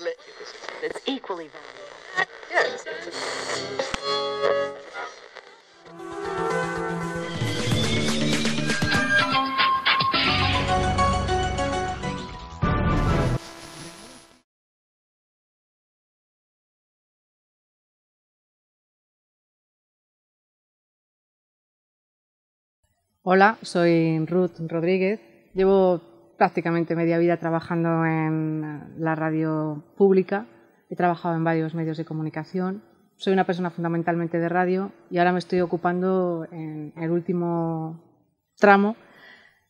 movement that's equally valuable. Yes. Hola, soy Ruth Rodríguez. Llevo prácticamente media vida trabajando en la radio pública, he trabajado en varios medios de comunicación, soy una persona fundamentalmente de radio y ahora me estoy ocupando en el último tramo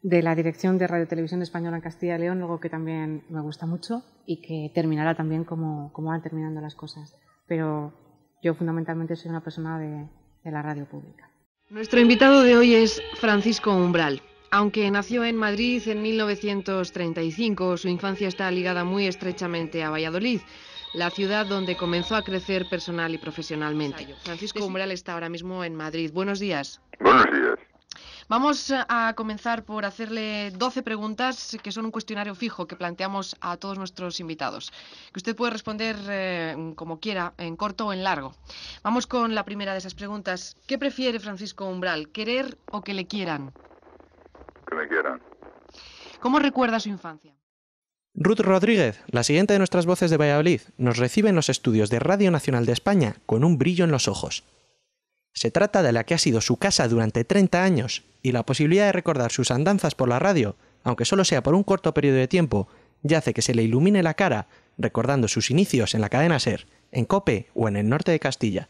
de la dirección de Radio Televisión Española en Castilla y León, algo que también me gusta mucho y que terminará también como, van terminando las cosas. Pero yo fundamentalmente soy una persona de la radio pública. Nuestro invitado de hoy es Francisco Umbral. Aunque nació en Madrid en 1935, su infancia está ligada muy estrechamente a Valladolid, la ciudad donde comenzó a crecer personal y profesionalmente. Francisco Umbral está ahora mismo en Madrid. Buenos días. Buenos días. Vamos a comenzar por hacerle 12 preguntas que son un cuestionario fijo que planteamos a todos nuestros invitados, que usted puede responder eh, como quiera, en corto o en largo. Vamos con la primera de esas preguntas. ¿Qué prefiere Francisco Umbral, querer o que le quieran? ¿Cómo recuerda su infancia? Ruth Rodríguez, la siguiente de nuestras voces de Valladolid, nos recibe en los estudios de Radio Nacional de España con un brillo en los ojos. Se trata de la que ha sido su casa durante 30 años y la posibilidad de recordar sus andanzas por la radio, aunque solo sea por un corto periodo de tiempo, ya hace que se le ilumine la cara recordando sus inicios en la cadena SER, en COPE o en el norte de Castilla.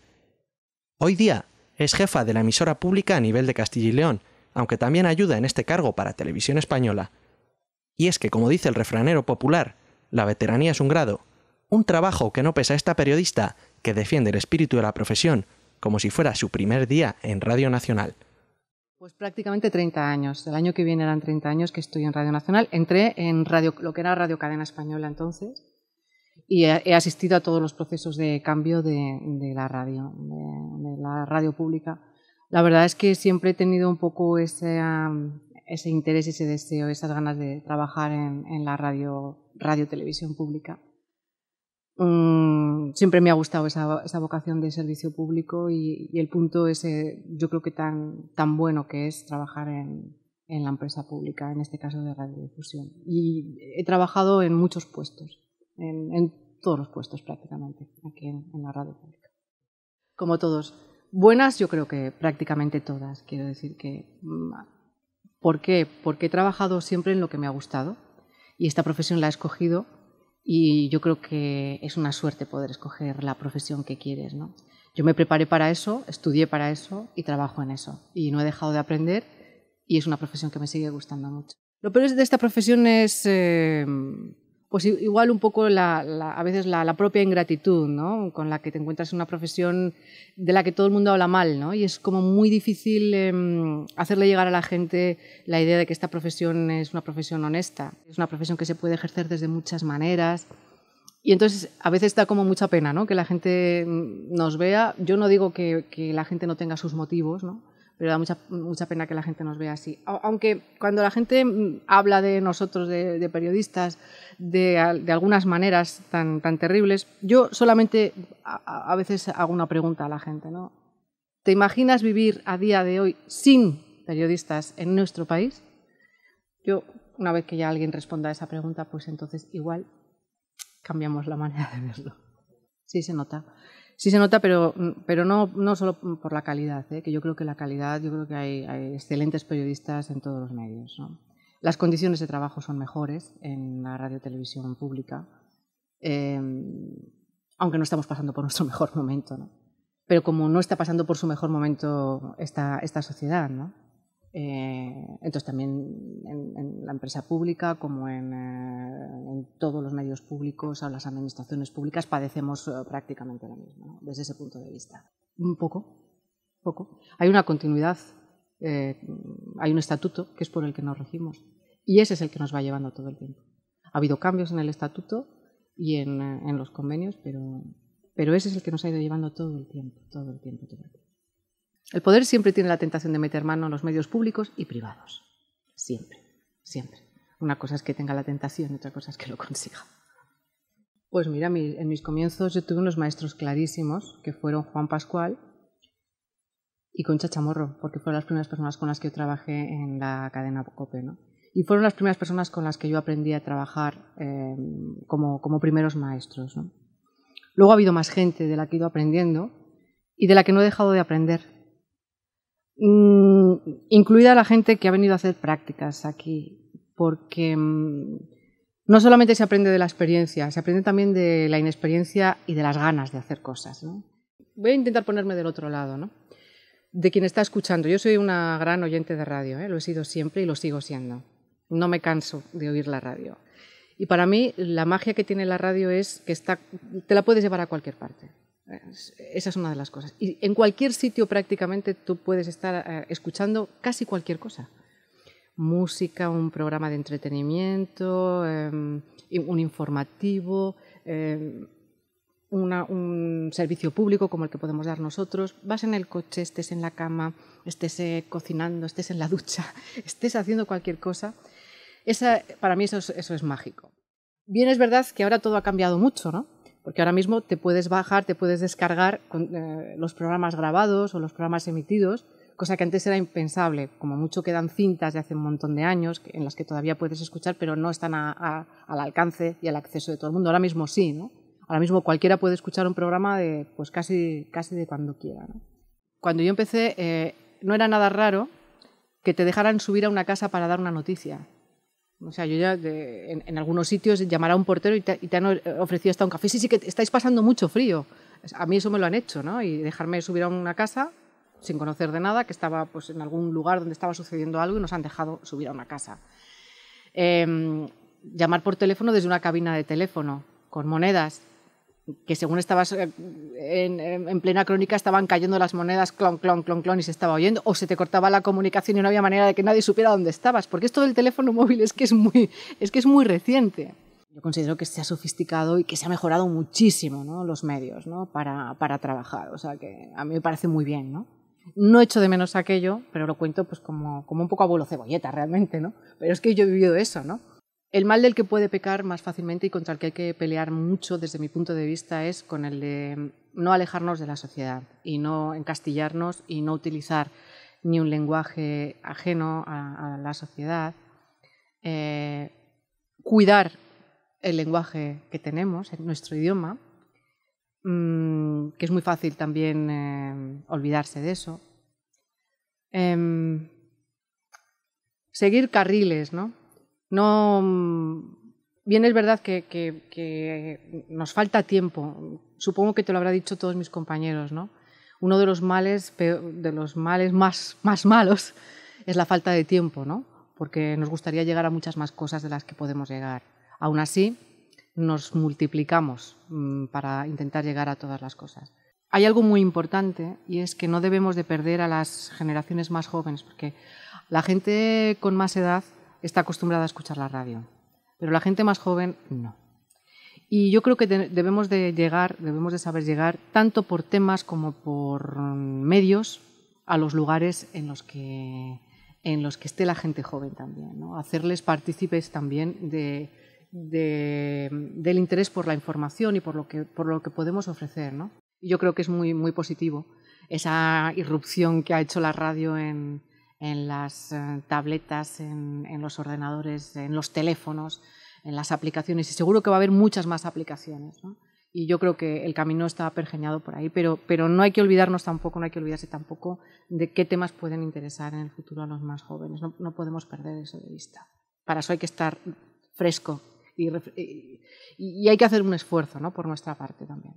Hoy día es jefa de la emisora pública a nivel de Castilla y León aunque también ayuda en este cargo para Televisión Española. Y es que, como dice el refranero popular, la veteranía es un grado, un trabajo que no pesa a esta periodista que defiende el espíritu de la profesión como si fuera su primer día en Radio Nacional. Pues prácticamente 30 años. El año que viene eran 30 años que estoy en Radio Nacional. Entré en radio, lo que era Radio Cadena Española entonces y he, asistido a todos los procesos de cambio de, la radio, de la radio pública la verdad es que siempre he tenido un poco ese, ese interés, ese deseo, esas ganas de trabajar en, la radio, radio televisión pública. Mm, siempre me ha gustado esa, esa, vocación de servicio público y, el punto ese, yo creo que tan, tan bueno que es trabajar en, en la empresa pública, en este caso de radiodifusión. Y he trabajado en muchos puestos, en, todos los puestos prácticamente, aquí en la radio pública. Como todos, Buenas yo creo que prácticamente todas. Quiero decir que... Mm, ¿Por qué? Porque he trabajado siempre en lo que me ha gustado y esta profesión la he escogido y yo creo que es una suerte poder escoger la profesión que quieres. ¿no? Yo me preparé para eso, estudié para eso y trabajo en eso. Y no he dejado de aprender y es una profesión que me sigue gustando mucho. Lo peor de esta profesión es eh, pues igual un poco a veces la, propia ingratitud, ¿no? Con la que te encuentras en una profesión de la que todo el mundo habla mal, ¿no? Y es como muy difícil em, hacerle llegar a la gente la idea de que esta profesión es una profesión honesta, es una profesión que se puede ejercer desde muchas maneras. Y entonces a veces da como mucha pena, ¿no? Que la gente nos vea. Yo no digo que, que la gente no tenga sus motivos, ¿no? pero da mucha, pena que la gente nos vea así. Aunque cuando la gente mm, habla de nosotros, de, periodistas, de, algunas maneras tan, tan terribles, yo solamente a, veces hago una pregunta a la gente. ¿no? ¿Te imaginas vivir a día de hoy sin periodistas en nuestro país? Yo, una vez que ya alguien responda a esa pregunta, pues entonces igual cambiamos la manera de verlo. Sí, se nota sí se nota, pero, no, no solo por la calidad, ¿eh? que yo creo que la calidad, yo creo que hay, excelentes periodistas en todos los medios. Las condiciones de trabajo son mejores en la radio televisión pública, em, aunque no estamos pasando por nuestro mejor momento. Pero como no está pasando por su mejor momento esta, esta sociedad, ¿no? Eh, entonces también en, la empresa pública como eh, en, todos los medios públicos o las administraciones públicas padecemos eh, prácticamente lo mismo desde ese punto de vista. Un poco, poco. Hay una continuidad, hay un estatuto que es por el que nos regimos y ese es el que nos va llevando todo el tiempo. Ha habido cambios en el estatuto y en, los convenios, pero, pero ese es el que nos ha ido llevando todo el tiempo, todo el tiempo, todo el tiempo. El poder siempre tiene la tentación de meter mano en los medios públicos y privados. Siempre, siempre. Una cosa es que tenga la tentación, otra cosa es que lo consiga. Pues mira, en mis comienzos yo tuve unos maestros clarísimos, que fueron Juan Pascual y Concha Chamorro, porque fueron las primeras personas con las que yo trabajé en la cadena COPE. Y fueron las primeras personas con las que yo aprendí a trabajar em, como, primeros maestros. Luego ha habido más gente de la que he ido aprendiendo y de la que no he dejado de aprender Mm, incluida la gente que ha venido a hacer prácticas aquí, porque mm, no solamente se aprende de la experiencia, se aprende también de la inexperiencia y de las ganas de hacer cosas. Voy a intentar ponerme del otro lado, ¿no? de quien está escuchando. Yo soy una gran oyente de radio, ¿eh? lo he sido siempre y lo sigo siendo. No me canso de oír la radio. Y para mí la magia que tiene la radio es que está, te la puedes llevar a cualquier parte. Esa es una de las cosas. Y en cualquier sitio prácticamente tú puedes estar eh, escuchando casi cualquier cosa. Música, un programa de entretenimiento, em, un informativo, em, un servicio público como el que podemos dar nosotros. Vas en el coche, estés en la cama, estés eh, cocinando, estés en la ducha, estés haciendo cualquier cosa. Esa, para mí eso eso es mágico. Bien es verdad que ahora todo ha cambiado mucho, ¿no? porque ahora mismo te puedes bajar, te puedes descargar eh, los programas grabados o los programas emitidos, cosa que antes era impensable. Como mucho quedan cintas de hace un montón de años en las que todavía puedes escuchar, pero no están al alcance y al acceso de todo el mundo. Ahora mismo sí, ¿no? Ahora mismo cualquiera puede escuchar un programa de, pues casi, casi de cuando quiera. Cuando yo empecé, eh, no era nada raro que te dejaran subir a una casa para dar una noticia. O sea, yo ya en, algunos sitios llamar a un portero y te, han ofrecido hasta un café. Sí, sí, que estáis pasando mucho frío. A mí eso me lo han hecho, ¿no? Y dejarme subir a una casa sin conocer de nada, que estaba pues, en algún lugar donde estaba sucediendo algo y nos han dejado subir a una casa. Em, llamar por teléfono desde una cabina de teléfono, con monedas que según estabas eh, en, plena crónica estaban cayendo las monedas clon, clon, clon, clon y se estaba oyendo, o se te cortaba la comunicación y no había manera de que nadie supiera dónde estabas, porque esto del teléfono móvil es que es muy, es que es muy reciente. Yo considero que se ha sofisticado y que se ha mejorado muchísimo los medios ¿no? para, para trabajar, o sea que a mí me parece muy bien. ¿no? No echo de menos aquello, pero lo cuento pues como, como un poco abuelo cebolleta realmente, ¿no? pero es que yo he vivido eso, ¿no? El mal del que puede pecar más fácilmente y contra el que hay que pelear mucho desde mi punto de vista es con el de no alejarnos de la sociedad y no encastillarnos y no utilizar ni un lenguaje ajeno a, la sociedad. Eh, cuidar el lenguaje que tenemos, nuestro idioma, mm, que es muy fácil también eh, olvidarse de eso. Em, seguir carriles, ¿no? No, mm, bien es verdad que, nos falta tiempo. Supongo que te lo habrá dicho todos mis compañeros, Uno de los males, de los males más, más malos es la falta de tiempo, Porque nos gustaría llegar a muchas más cosas de las que podemos llegar. Aún así, nos multiplicamos mm, para intentar llegar a todas las cosas. Hay algo muy importante y es que no debemos de perder a las generaciones más jóvenes, porque la gente con más edad está acostumbrada a escuchar la radio, pero la gente más joven no. Y yo creo que debemos de llegar, debemos de saber llegar, tanto por temas como por medios, a los lugares en los que, en los que esté la gente joven también, hacerles partícipes también del interés por la información y por lo que, por lo que podemos ofrecer. yo creo que es muy, muy positivo esa irrupción que ha hecho la radio en, en las eh, tabletas, en, en, los ordenadores, en los teléfonos, en las aplicaciones. Y seguro que va a haber muchas más aplicaciones. ¿no? Y yo creo que el camino está pergeñado por ahí, pero, no hay que olvidarnos tampoco, no hay que olvidarse tampoco de qué temas pueden interesar en el futuro a los más jóvenes. No, podemos perder eso de vista. Para eso hay que estar fresco y, hay que hacer un esfuerzo ¿no? por nuestra parte también.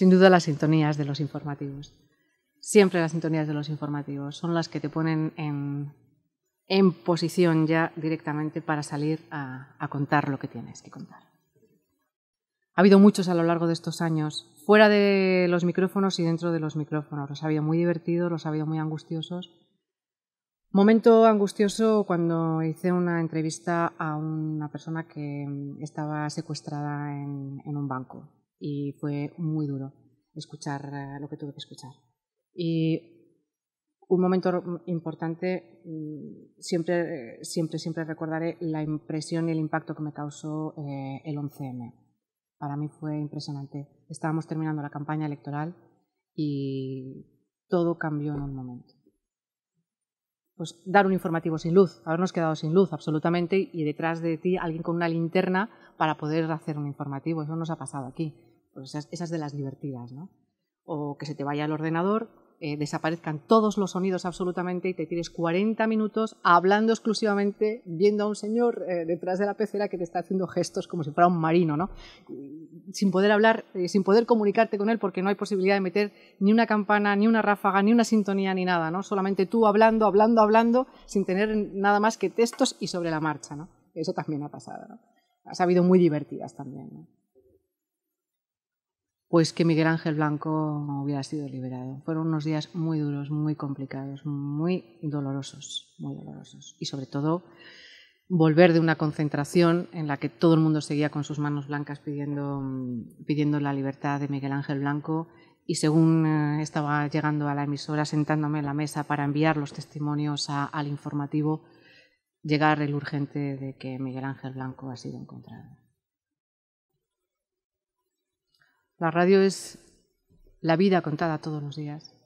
sin duda las sintonías de los informativos. Siempre las sintonías de los informativos son las que te ponen en, posición ya directamente para salir a, contar lo que tienes que contar. Ha habido muchos a lo largo de estos años, fuera de los micrófonos y dentro de los micrófonos. Los ha habido muy divertidos, los ha habido muy angustiosos. Momento angustioso cuando hice una entrevista a una persona que estaba secuestrada en un banco y fue muy duro escuchar eh, lo que tuve que escuchar. Y un momento importante, mm, siempre, eh, siempre, siempre recordaré la impresión y el impacto que me causó eh, el 11M. Para mí fue impresionante. Estábamos terminando la campaña electoral y todo cambió en un momento. Pues dar un informativo sin luz, habernos quedado sin luz absolutamente y detrás de ti alguien con una linterna para poder hacer un informativo. Eso nos ha pasado aquí pues esas, de las divertidas, ¿no? O que se te vaya el ordenador, eh, desaparezcan todos los sonidos absolutamente y te tires 40 minutos hablando exclusivamente, viendo a un señor eh, detrás de la pecera que te está haciendo gestos como si fuera un marino, ¿no? Sin poder hablar, eh, sin poder comunicarte con él porque no hay posibilidad de meter ni una campana, ni una ráfaga, ni una sintonía, ni nada, ¿no? Solamente tú hablando, hablando, hablando, sin tener nada más que textos y sobre la marcha, ¿no? Eso también ha pasado, ¿no? Ha sabido muy divertidas también, pues que Miguel Ángel Blanco hubiera sido liberado. Fueron unos días muy duros, muy complicados, muy dolorosos, muy dolorosos. Y sobre todo volver de una concentración en la que todo el mundo seguía con sus manos blancas pidiendo, pidiendo la libertad de Miguel Ángel Blanco y según eh, estaba llegando a la emisora sentándome en la mesa para enviar los testimonios al informativo, llegar el urgente de que Miguel Ángel Blanco ha sido encontrado. La radio es la vida contada todos los días.